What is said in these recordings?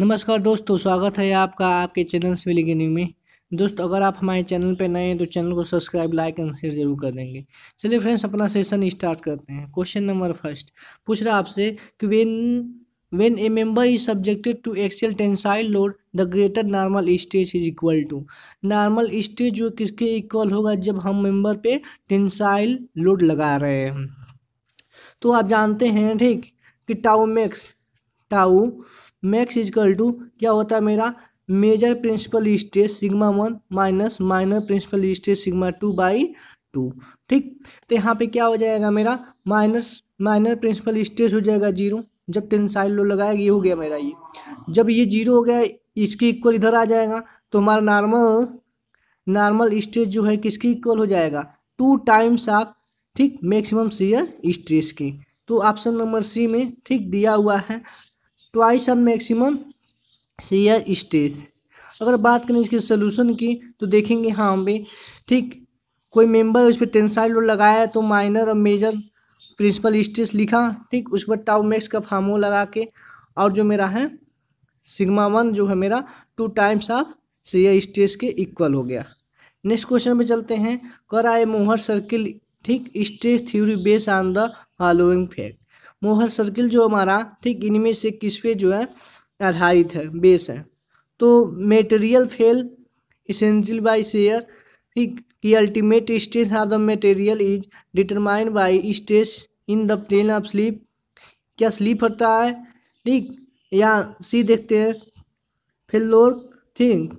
नमस्कार दोस्तों स्वागत है आपका आपके चैनल स्विली गेमिंग में दोस्तों अगर आप हमारे चैनल पर नए हैं तो चैनल को सब्सक्राइब लाइक एंड शेयर जरूर कर देंगे चलिए फ्रेंड्स अपना सेशन स्टार्ट करते हैं क्वेश्चन नंबर फर्स्ट पूछ रहा आपसे कि when when a member is subjected to axial tensile load the greater normal stage is equal to normal stage जो किसके इक्वल होगा जब हम मेंबर पे टेंसाइल लोड लगा रहे हैं तो आप जानते हैं ठीक कि tau max tau max equal to क्या होता है मेरा major principal stress sigma one minus minor principal stress sigma two by two ठीक तो यहाँ पे क्या हो जाएगा मेरा माइनस माइनर प्रिंसिपल स्ट्रेस हो जाएगा जीरो जब टेंसाइल लो लगाएगा ये हो गया मेरा ये जब ये जीरो हो गया इसकी इक्वल इधर आ जाएगा तो हमारा नॉर्मल नॉर्मल स्ट्रेस जो है किसकी इक्वल हो जाएगा टू टाइम्स आप ठीक मैक्सिमम सीयर स्ट्रेस की तो ऑप्शन नंबर सी में ठीक दिया हुआ है twice on maximum shear stage अगर बात करें इसके सोल्यूशन की तो देखेंगे हाँ भी ठीक कोई मेंबर उस पर टेंसाइल लोड लगाया तो माइनर और मेजर प्रिंसिपल स्टेज लिखा ठीक उस पर टाउ मैक्स का फार्मो लगा के और जो मेरा है सिग्मा वन जो है मेरा two times of shear stage के इक्वल हो गया नेक्स्ट क्वेश्चन पे चलते हैं कर आए मोहर सर्किल ठीक stage theory base on the following fact Mohr circle जो हमारा ठीक इनमें से किस पे जो है आधारित है बेस है तो material fail essential by shear ठीक कि ultimate stress of the material is determine by stress in the plane of slip क्या स्लीप होता है ठीक या सी देखते हैं फेलोर थिंक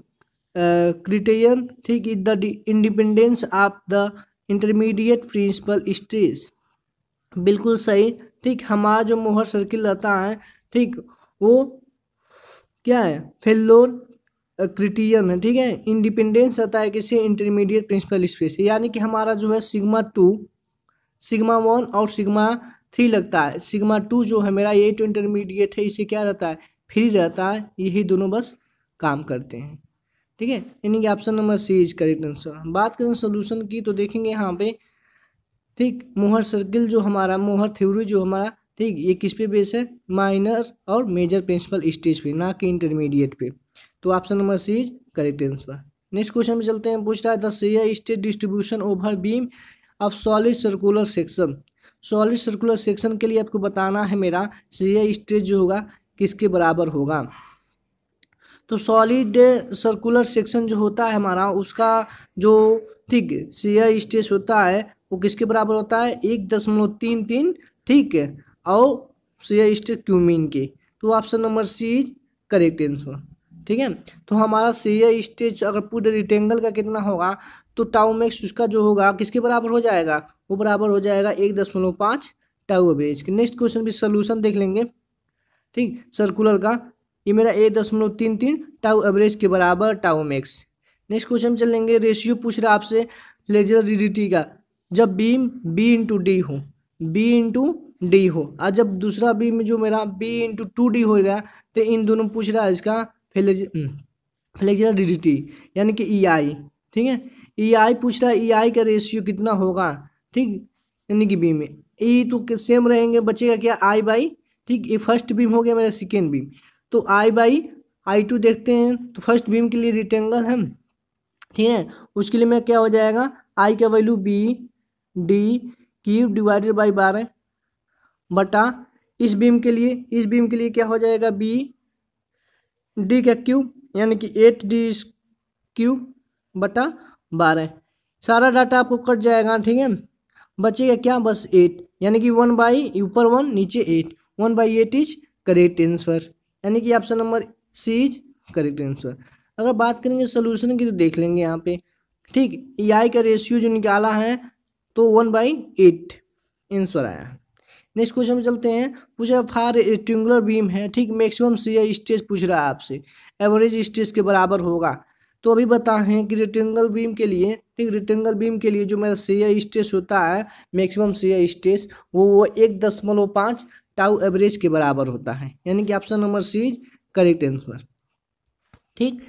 क्रिटेरियन ठीक is the independence of the intermediate principal stress बिल्कुल सही ठीक हमारा जो मोहर सर्किल रहता है ठीक वो क्या है फेलोर क्रिटियन है ठीक है इंडिपेंडेंस रहता है किसी इंटरमीडिएट प्रिंसिपल स्पेस यानी कि हमारा जो है सिग्मा टू सिग्मा वन और सिग्मा थ्री लगता है सिग्मा टू जो है मेरा ये टू इंटरमीडिएट है इसे क्या रहता है फ्री रहता है यही दोनों बस काम करते हैं ठीक है यानी कि option number C is correct answer बात करें सोल्यूशन की तो देखेंगे यहाँ पे ठीक मोहर सर्किल जो हमारा मोहर थ्योरी जो हमारा ठीक ये किस पे बेस है माइनर और मेजर प्रिंसिपल स्टेज पे ना कि इंटरमीडिएट पे तो option number C is correct answer next question में चलते हैं पूछ रहा है the shear stress distribution over beam of solid circular section solid circular section के लिए आपको बताना है मेरा शेयर स्टेज जो होगा किसके बराबर होगा तो सॉलिड सर्कुलर सेक्शन जो होता है हमारा उसका जो ठीक शेयर स्टेज होता है वो किसके बराबर होता है एक दशमलव तीन तीन ठीक है और सिस्ट क्यूमिन के तो option number C is correct answer ठीक है तो हमारा सीए स्टेज अगर पूरे रिटेंगल का कितना होगा तो टाउ मैक्स उसका जो होगा किसके बराबर हो जाएगा वो बराबर हो जाएगा एक दशमलव पाँच टाउ एवरेज के नेक्स्ट क्वेश्चन भी सोल्यूशन देख लेंगे ठीक सर्कुलर का ये मेरा एक दशमलव तीन तीन टाउ एवरेज के बराबर टाउ मैक्स नेक्स्ट क्वेश्चन चलेंगे रेशियो पूछ रहा आपसे लेजर रिडिटी का जब बीम बी इंटू डी हो बी इंटू डी हो और जब दूसरा बीम जो मेरा बी इंटू टू डी हो गया तो इन दोनों पूछ रहा है इसका फ्लेज फ्लेक्चर डी यानी कि ई e आई ठीक है ई e आई पूछ रहा है ई e आई का रेशियो कितना होगा ठीक यानी कि बीम में ई तो सेम रहेंगे बचेगा क्या आई बाई ठीक ये फर्स्ट बीम हो गया मेरा सेकेंड बीम तो आई बाई आई टू देखते हैं तो फर्स्ट बीम के लिए रिटेंगल है ठीक है उसके लिए मेरा क्या हो जाएगा आई का value B D cube divided by बारह बटा इस बीम के लिए इस बीम के लिए क्या हो जाएगा बी डी का क्यूब यानी कि एट डी क्यूब बटा बारह सारा डाटा आपको कट जाएगा ठीक है बचेगा क्या बस एट यानी कि वन बाई ऊपर वन नीचे eight one by eight is correct answer यानी कि option number C is correct answer अगर बात करेंगे सोल्यूशन की तो देख लेंगे यहाँ पे ठीक ई आई का रेशियो जो निकाला है तो वन बाई एट आंसर आया नेक्स्ट क्वेश्चन में चलते हैं पूछा फार रेक्टेंगुलर बीम है ठीक मैक्सिमम सी स्टेज पूछ रहा है आपसे एवरेज स्टेज के बराबर होगा तो अभी बताएं कि रेक्टेंगल बीम के लिए ठीक रेक्टेंगल बीम के लिए जो मेरा सी स्टेज होता है मैक्सिमम सी स्टेज वो वो एक दशमलव पाँच टाउ एवरेज के बराबर होता है यानी कि option number C is correct answer ठीक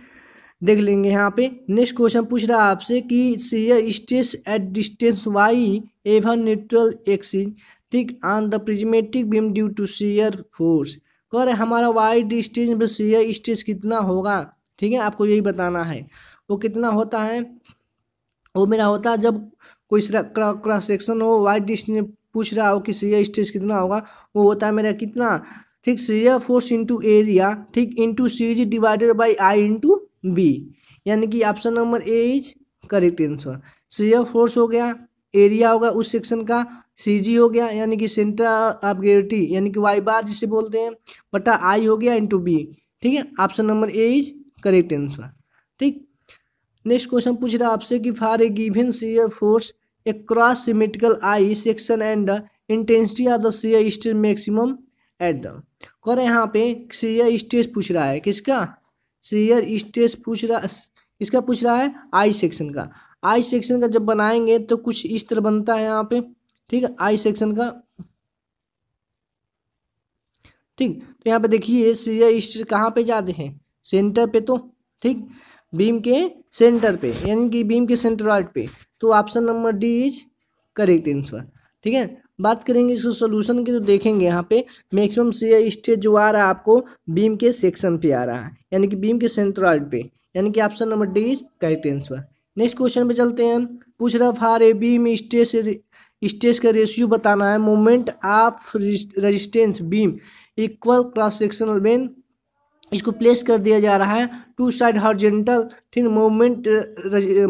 देख लेंगे यहाँ पे नेक्स्ट क्वेश्चन पूछ रहा है आपसे कि shear stress at distance Y एवन न्यूट्रल एक्सिस ठीक on the prismatic beam due to shear force कर हमारा वाई डिस्टेंस पर सीयर स्टेस कितना होगा ठीक है आपको यही बताना है वो कितना होता है वो मेरा होता है जब कोई क्रॉस सेक्शन हो वाई डिस्टेंस पूछ रहा हो कि सीयर स्टेस कितना होगा वो होता है मेरा कितना ठीक सीयर फोर्स इंटू एरिया ठीक into C G divided by I into B यानी कि option number A is correct answer shear force हो गया एरिया होगा उस सेक्शन का सीजी हो गया यानी कि सेंटर ऑफ ग्रेविटी यानी कि वाई बार जिसे बोलते हैं बटा आई हो गया इंटू बी ठीक है option number A is correct answer ठीक नेक्स्ट क्वेश्चन पूछ रहा है आपसे कि for a given shear force a cross symmetrical I section and the intensity of the shear stress maximum at the कर यहाँ पे सीयर स्टेज पूछ रहा है किसका सीयर स्ट्रेस पूछ रहा किसका पूछ रहा है आई सेक्शन का आई सेक्शन का जब बनाएंगे तो कुछ इस तरह बनता है यहाँ पे ठीक है आई सेक्शन का ठीक तो यहाँ पे देखिए सीयर स्ट्रेस कहाँ पे जाते हैं सेंटर पे तो ठीक बीम के सेंटर पे यानी कि बीम के सेंट्रॉइड पे तो option number D is correct answer ठीक है बात करेंगे इसको सोल्यूशन की तो देखेंगे यहाँ पे मैक्सिमम सी स्टेज जो आ रहा है आपको बीम के सेक्शन पे आ रहा है यानी कि बीम के सेंट्रल पे यानी कि option number D is correct answer next question पे चलते हैं पूछ रहा for a beam stress stress का रेशियो बताना है moment of resistance beam equal cross sectional बेन इसको प्लेस कर दिया जा रहा है two side horizontal thin moment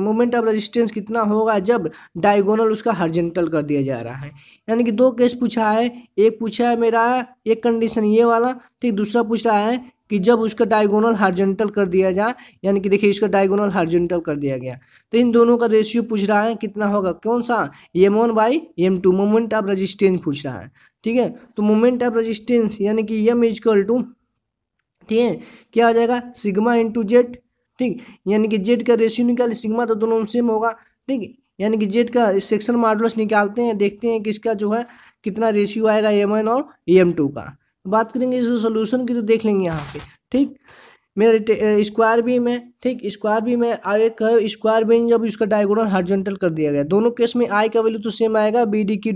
moment of resistance कितना होगा जब डायगोनल उसका हॉर्जेंटल कर दिया जा रहा है यानी कि दो केस पूछा है एक पूछा है मेरा एक कंडीशन ये वाला ठीक दूसरा पूछ रहा है कि जब उसका डायगोनल हार्जेंटल कर दिया जाए यानी कि देखिए इसका डायगोनल हार्जेंटल कर दिया गया तो इन दोनों का रेशियो पूछ रहा है कितना होगा कौन सा M one by M two moment of resistance पूछ रहा है ठीक है तो मोमेंट ऑफ रजिस्टेंस यानी कि एम इजकल टू ठीक है क्या हो जाएगा सिग्मा इंटू जेड ठीक यानी कि जेड का रेशियो निकाले सिग्मा तो दोनों सेम होगा ठीक यानी कि जेड का सेक्शन मॉडल्स निकालते हैं देखते हैं कि इसका जो है कितना रेशियो आएगा एम और एम टू का बात करेंगे इस सोल्यूशन की तो देख लेंगे यहाँ पे ठीक मेरा स्क्वायर भी में ठीक स्क्वायर भी में और एक स्क्वायर भी जब इसका डायगोनल हार्जेंटल कर दिया गया दोनों केस में आई का वैल्यू तो सेम आएगा बी डी की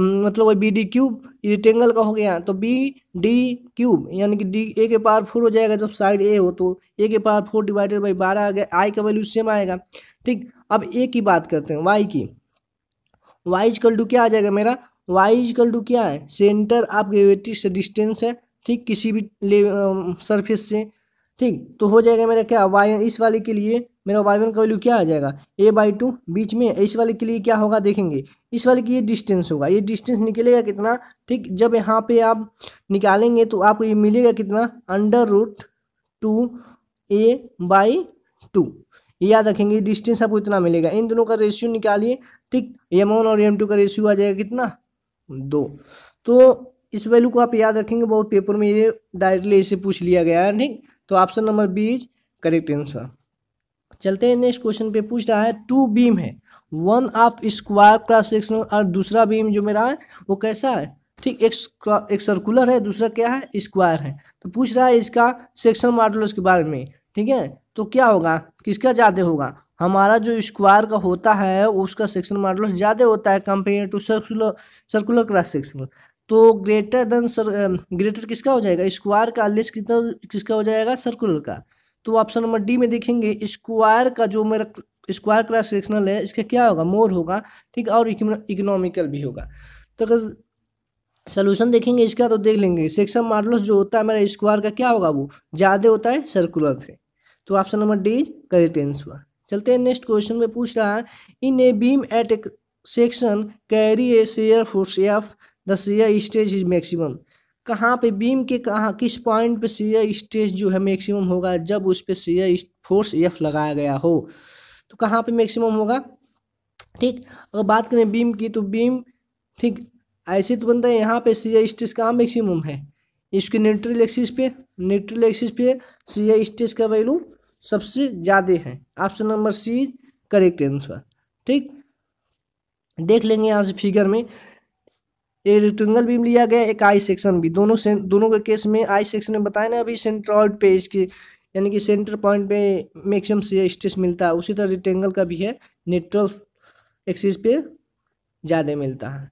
मतलब वही बी डी क्यूब ये टेंगल का हो गया तो बी डी क्यूब यानी कि डी ए के पावर फोर हो जाएगा जब साइड ए हो तो ए के पावर फोर डिवाइडेड बाई बारह आ गया आई का वैल्यू सेम आएगा ठीक अब ए की बात करते हैं वाई की वाई इजकल टू क्या आ जाएगा मेरा वाई इजकल टू क्या है सेंटर आप ग्रेविटी से डिस्टेंस है ठीक किसी भी ले सरफेस से ठीक तो हो जाएगा मेरा क्या वाई इस वाले के लिए मेरा वाई वन का वैल्यू क्या आ जाएगा ए बाई टू बीच में इस वाले के लिए क्या होगा देखेंगे इस वाले के ये डिस्टेंस होगा ये डिस्टेंस निकलेगा कितना ठीक जब यहाँ पे आप निकालेंगे तो आपको ये मिलेगा कितना under root two A by two याद रखेंगे डिस्टेंस आपको इतना मिलेगा इन दोनों का रेशियो निकालिए ठीक एम वन और एम टू का रेशियो आ जाएगा कितना दो तो इस वैल्यू को आप याद रखेंगे बहुत पेपर में ये डायरेक्टली इसे पूछ लिया गया है ठीक तो option number B is correct answer चलते हैं नेक्स्ट क्वेश्चन पे पूछ रहा है टू बीम है one of square cross sectional और दूसरा बीम जो मेरा है वो कैसा है ठीक एक एक सर्कुलर है दूसरा क्या है स्क्वायर है तो पूछ रहा है इसका सेक्शन मॉडुलस के बारे में ठीक है तो क्या होगा किसका ज़्यादा होगा हमारा जो स्क्वायर का होता है उसका सेक्शन मॉडुलस ज़्यादा होता है compare to circular circular cross section तो ग्रेटर देन सर ग्रेटर किसका हो जाएगा स्क्वायर का लेस कितना किसका हो जाएगा सर्कुलर का तो ऑप्शन नंबर डी में देखेंगे स्क्वायर का जो मेरा स्क्वायर क्लास सेक्शनल है इसका क्या होगा मोर होगा ठीक और इकोनॉमिकल भी होगा तो अगर सोल्यूशन देखेंगे इसका तो देख लेंगे सेक्शन मॉडल्स जो होता है मेरा स्क्वायर का क्या होगा वो ज़्यादा होता है सर्कुलर से तो option number D is correct answer चलते हैं नेक्स्ट क्वेश्चन में पूछ रहा है in a beam at a section carry a shear force F the shear stress is maximum कहाँ पे बीम के कहाँ किस पॉइंट पे सीयर स्ट्रेस जो है मैक्सिमम होगा जब उस पर सीयर फोर्स एफ लगाया गया हो तो कहाँ पे मैक्सिमम होगा ठीक अगर बात करें बीम की तो बीम ठीक ऐसे तो बनता है यहाँ पे सीयर स्ट्रेस कहाँ मैक्सिमम है इसके न्यूट्रल एक्सिस पे न्यूट्रल एक्सिस पे सीयर स्ट्रेस का वैल्यू सबसे ज़्यादा है option number C correct answer ठीक देख लेंगे यहाँ से फिगर में एक रेक्टेंगल बीम लिया गया एक आई सेक्शन भी दोनों से दोनों के केस में आई सेक्शन में बताया ना अभी सेंट्रॉइड पे इसकी यानी कि सेंटर पॉइंट पे मैक्सिमम से स्ट्रेस मिलता है उसी तरह रेक्टेंगल का भी है न्यूट्रल एक्सिस पे ज़्यादा मिलता है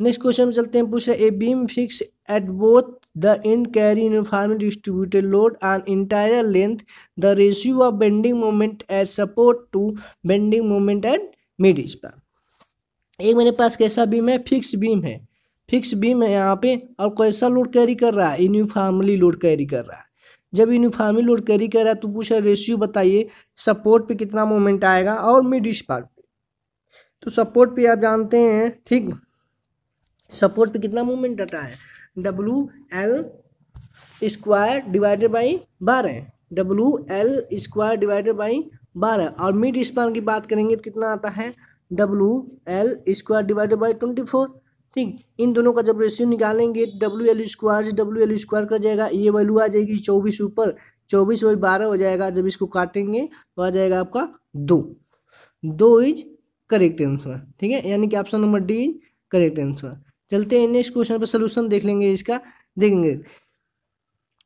नेक्स्ट क्वेश्चन में चलते हैं पूछ रहे a beam fix at both the end carry uniform distributed load on entire length the ratio of bending moment at support to bending moment at mid span एक मेरे पास कैसा बीम है फिक्स बीम है फिक्स बीम है यहाँ पे और कैसा लोड कैरी कर रहा है यूनिफॉर्मली लोड कैरी कर रहा है जब यूनिफार्मली लोड कैरी कर रहा है तो पूछा रेशियो बताइए सपोर्ट पे कितना मोमेंट आएगा और मिड स्पार्ट पे तो सपोर्ट पे आप जानते हैं ठीक सपोर्ट पे कितना मोमेंट आता है W L square divided by बारह W L square divided by बारह और मिड स्पान की बात करेंगे तो कितना आता है W L square divided by twenty four ठीक इन दोनों का जब रेशियो निकालेंगे डब्ल्यू एल स्क्वायर से डब्ल्यू एल स्क्वायर कर जाएगा ये वैल्यू आ जाएगी चौबीस ऊपर चौबीस वही बारह हो जाएगा जब इसको काटेंगे तो आ जाएगा आपका दो दो इज करेक्ट आंसर ठीक है यानी कि option number D is correct answer चलते हैं नेक्स्ट क्वेश्चन पर सोल्यूशन देख लेंगे इसका देखेंगे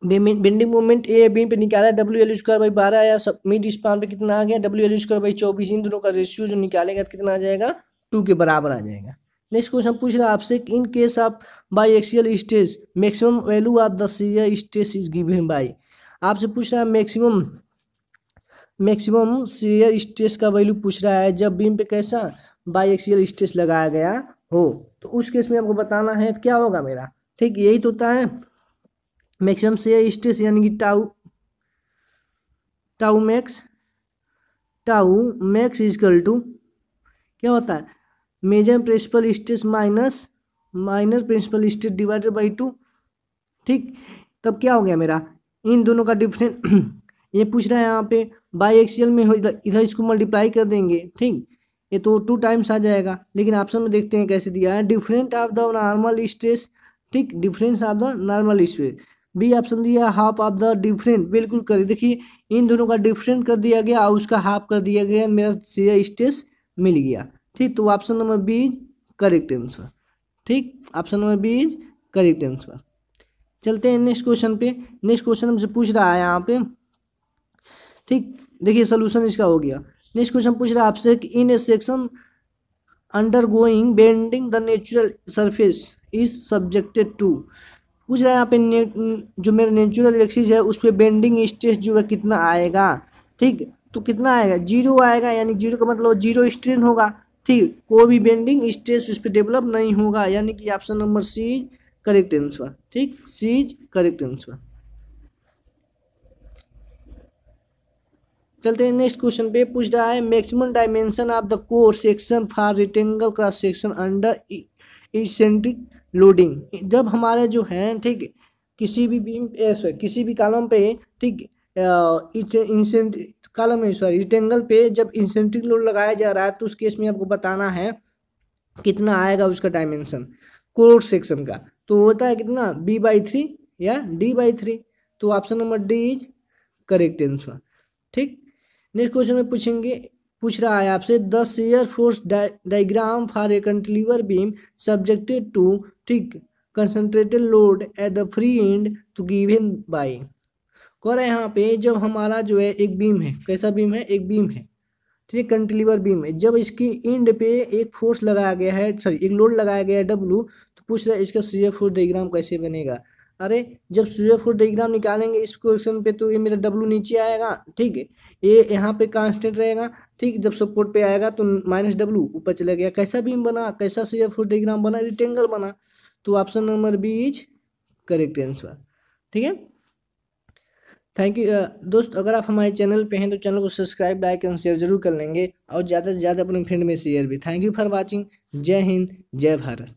बेंडिंग मोमेंट ए बीन पे निकाला डब्ल्यू एल स्क्वायर बाई बारह आया सब मिड स्पान पे कितना आ गया डब्ल्यू एल स्क्वायर बाई चौबीस इन दोनों का रेशियो जो निकालेगा तो कितना आ जाएगा टू के बराबर आ जाएगा नेक्स्ट क्वेश्चन पूछ रहा है आपसे in case of biaxial stress maximum value of the shear stress is given by आपसे पूछ रहा है मैक्सिमम मैक्सिमम सीयर स्टेज का वैल्यू पूछ रहा है जब बीम पे कैसा बाई एक्सियल स्टेज लगाया गया हो तो उस केस में आपको बताना है क्या होगा मेरा ठीक यही तो होता है मैक्सिमम सीयर स्टेज यानी कि tau tau max tau max equal to क्या होता है major principal stress minus minor principal stress divided by two ठीक तब क्या हो गया मेरा इन दोनों का डिफरेंट ये पूछ रहा है यहाँ पे बाई एक्सीएल में हो इधर इसको मल्टीप्लाई कर देंगे ठीक ये तो टू टाइम्स आ जाएगा लेकिन ऑप्शन में देखते हैं कैसे दिया है different of the normal stress ठीक difference of the normal stress B option दिया हाफ ऑफ द डिफरेंट बिल्कुल करिए देखिए इन दोनों का डिफरेंट कर दिया गया और उसका हाफ कर दिया गया मेरा सीधा स्ट्रेस मिल गया ठीक तो option number B is correct answer ठीक option number B is correct answer चलते हैं नेक्स्ट क्वेश्चन पे नेक्स्ट क्वेश्चन हमसे पूछ रहा है यहाँ पे ठीक देखिए सोल्यूशन इसका हो गया नेक्स्ट क्वेश्चन पूछ रहा है आपसे कि in a section undergoing bending the natural surface is subjected to पूछ रहा है यहाँ पे ने, जो मेरा नेचुरल एक्सिस है उस पर बेंडिंग स्ट्रेस जो है कितना आएगा ठीक तो कितना आएगा जीरो आएगा यानी जीरो का मतलब जीरो स्ट्रेन होगा ठीक कोई भी बेंडिंग स्ट्रेस उस पर डेवलप नहीं होगा यानी कि option number C is correct answer ठीक सी इज करेक्ट आंसर चलते हैं नेक्स्ट क्वेश्चन पे पूछ रहा है maximum dimension of the core section for rectangle cross section under eccentric loading जब हमारे जो है ठीक किसी भी बीम किसी भी कॉलम पे ठीक इट इंसेंट कॉलम है सॉरी रिटेंगल पे जब इंसेंट्रिक लोड लगाया जा रहा है तो उस केस में आपको बताना है कितना आएगा उसका डायमेंशन क्रोड सेक्शन का तो होता है कितना बी बाई थ्री या डी बाई थ्री तो option number D is correct answer ठीक नेक्स्ट क्वेश्चन में पूछेंगे पूछ रहा है आपसे the shear force diagram for a cantilever beam subjected to ठीक concentrated load at the free end to given by और यहाँ पे जब हमारा जो है एक बीम है कैसा बीम है एक बीम है ठीक है कंटिलीवर बीम है जब इसकी इंड पे एक फोर्स लगाया गया है सॉरी एक लोड लगाया गया है डब्लू तो पूछ रहा है इसका सीरियर फोर्स डाइग्राम कैसे बनेगा अरे जब सूर्य फोर्स डाइग्राम निकालेंगे इस क्वेश्चन पे तो ये मेरा डब्लू नीचे आएगा ठीक है ये यहाँ पे कांस्टेंट रहेगा ठीक जब सपोर्ट पे आएगा तो माइनस डब्लू ऊपर चला गया कैसा बीम बना कैसा सूर्य फोर्स डाइग्राम बना रिटेंगल बना तो option number B is correct answer ठीक है थैंक यू uh, दोस्त अगर आप हमारे चैनल पे हैं तो चैनल को सब्सक्राइब लाइक एंड शेयर जरूर कर लेंगे और ज़्यादा से ज़्यादा अपने फ्रेंड में शेयर भी थैंक यू फॉर वॉचिंग जय हिंद जय भारत